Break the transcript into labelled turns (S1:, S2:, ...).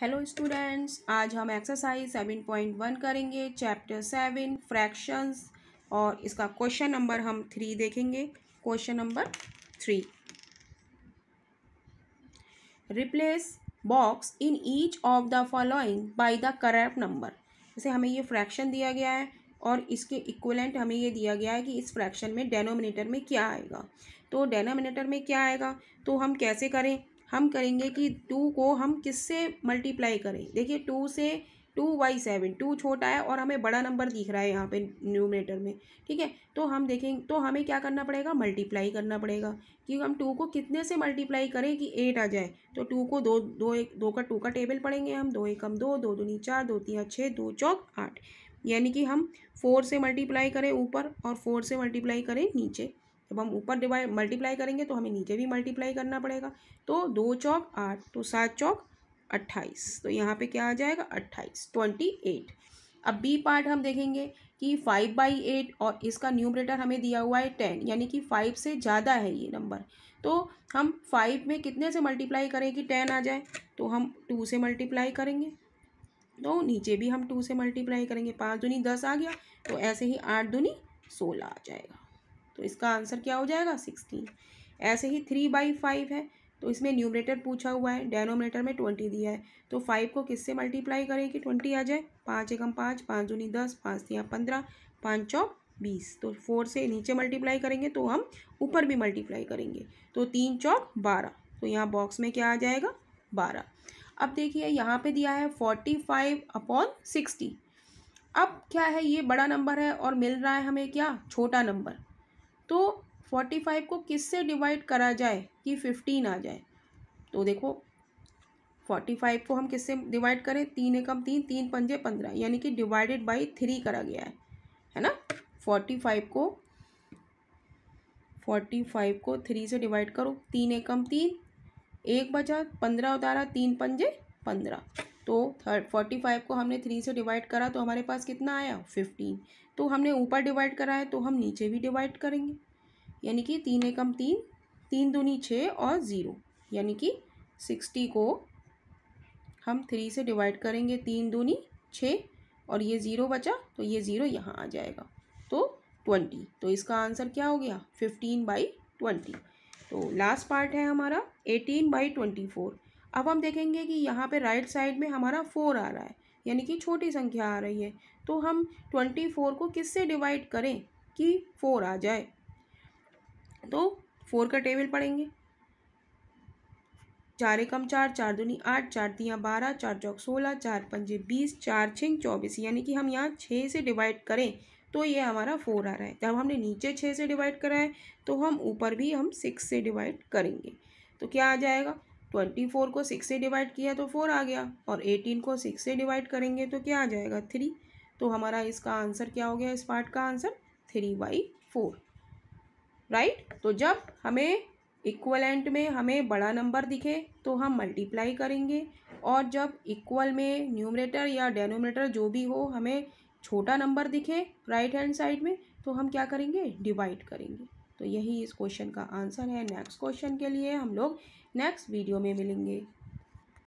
S1: hello students आज हम exercise seven point one करेंगे चैप्टर सेवन फ्रैक्शंस और इसका क्वेश्चन नंबर हम थ्री देखेंगे question number three replace box in each of the following by the correct number जैसे हमें ये फ्रैक्शन दिया गया है और इसके इक्वलेंट हमें ये दिया गया है कि इस फ्रैक्शन में डेनोमिनेटर में क्या आएगा तो डेनोमिनेटर में क्या आएगा तो हम कैसे करें हम करेंगे कि टू को हम किससे मल्टीप्लाई करें देखिए टू से टू वाई सेवन टू छोटा है और हमें बड़ा नंबर दिख रहा है यहाँ पे न्यूमिनेटर में ठीक है तो हम देखेंगे तो हमें क्या करना पड़ेगा मल्टीप्लाई करना पड़ेगा कि हम टू को कितने से मल्टीप्लाई करें कि एट आ जाए तो टू को दो दो एक दो का टू का टेबल पढ़ेंगे हम दो एकम दो दो दूनी चार दो तीन छः दो चौक आठ यानी कि हम फोर से मल्टीप्लाई करें ऊपर और फोर से मल्टीप्लाई करें नीचे जब हम ऊपर डिवाइड मल्टीप्लाई करेंगे तो हमें नीचे भी मल्टीप्लाई करना पड़ेगा तो दो चौक आठ तो सात चौक अट्ठाईस तो यहाँ पे क्या आ जाएगा अट्ठाईस ट्वेंटी एट अब बी पार्ट हम देखेंगे कि फाइव बाई एट और इसका न्यूमरेटर हमें दिया हुआ है टेन यानी कि फाइव से ज़्यादा है ये नंबर तो हम फाइव में कितने से मल्टीप्लाई करें कि टेन आ जाए तो हम टू से मल्टीप्लाई करेंगे तो नीचे भी हम टू से मल्टीप्लाई करेंगे पाँच दुनी दस आ गया तो ऐसे ही आठ दुनी सोलह आ जाएगा तो इसका आंसर क्या हो जाएगा सिक्सटीन ऐसे ही थ्री बाई फाइव है तो इसमें न्यूमरेटर पूछा हुआ है डेनोमिनेटर में ट्वेंटी दिया है तो फाइव को किससे मल्टीप्लाई करें कि ट्वेंटी आ जाए पाँच एकम पाँच पाँच दूनी दस पाँच दिया पंद्रह पाँच चौक बीस तो फोर से नीचे मल्टीप्लाई करेंगे तो हम ऊपर भी मल्टीप्लाई करेंगे तो तीन चौक बारह तो यहाँ बॉक्स में क्या आ जाएगा बारह अब देखिए यहाँ पे दिया है फोर्टी फाइव अपॉन सिक्सटी अब क्या है ये बड़ा नंबर है और मिल रहा है हमें क्या छोटा नंबर तो फोर्टी फाइव को किस से डिवाइड करा जाए कि फिफ्टीन आ जाए तो देखो फोर्टी फाइव को हम किससे डिवाइड करें तीन एकम तीन तीन पंजे पंद्रह यानी कि डिवाइडेड बाई थ्री करा गया है है ना फोर्टी फाइव को फोर्टी फाइव को थ्री से डिवाइड करो तीन एकम तीन एक बचा पंद्रह उतारा तीन पंजे पंद्रह तो थर्ड फोर्टी फाइव को हमने थ्री से डिवाइड करा तो हमारे पास कितना आया फिफ्टीन तो हमने ऊपर डिवाइड करा है तो हम नीचे भी डिवाइड करेंगे यानी कि तीन एकम तीन तीन दूनी छः और ज़ीरो यानी कि सिक्सटी को हम थ्री से डिवाइड करेंगे तीन दूनी छः और ये ज़ीरो बचा तो ये ज़ीरो यहाँ आ जाएगा तो ट्वेंटी तो इसका आंसर क्या हो गया फिफ्टीन बाई ट्वेंटी तो लास्ट पार्ट है हमारा एटीन बाई ट्वेंटी फोर अब हम देखेंगे कि यहाँ पे राइट साइड में हमारा फोर आ रहा है यानी कि छोटी संख्या आ रही है तो हम ट्वेंटी फोर को किससे डिवाइड करें कि फोर आ जाए तो फोर का टेबल पढ़ेंगे चार एकम चार चार दूनी आठ चार तिया बारह चार चौक सोलह चार पंजे बीस चार छिंग चौबीस यानी कि हम यहाँ छः से डिवाइड करें तो ये हमारा फोर आ रहा है जब हमने नीचे छः से डिवाइड करा है तो हम ऊपर भी हम सिक्स से डिवाइड करेंगे तो क्या आ जाएगा ट्वेंटी फोर को सिक्स से डिवाइड किया तो फोर आ गया और एटीन को सिक्स से डिवाइड करेंगे तो क्या आ जाएगा थ्री तो हमारा इसका आंसर क्या हो गया इस पार्ट का answer three by four right तो जब हमें इक्वलेंट में हमें बड़ा नंबर दिखे तो हम मल्टीप्लाई करेंगे और जब इक्वल में न्यूमरेटर या डेनोमेटर जो भी हो हमें छोटा नंबर दिखे राइट हैंड साइड में तो हम क्या करेंगे डिवाइड करेंगे तो यही इस क्वेश्चन का आंसर है नेक्स्ट क्वेश्चन के लिए हम लोग नेक्स्ट वीडियो में मिलेंगे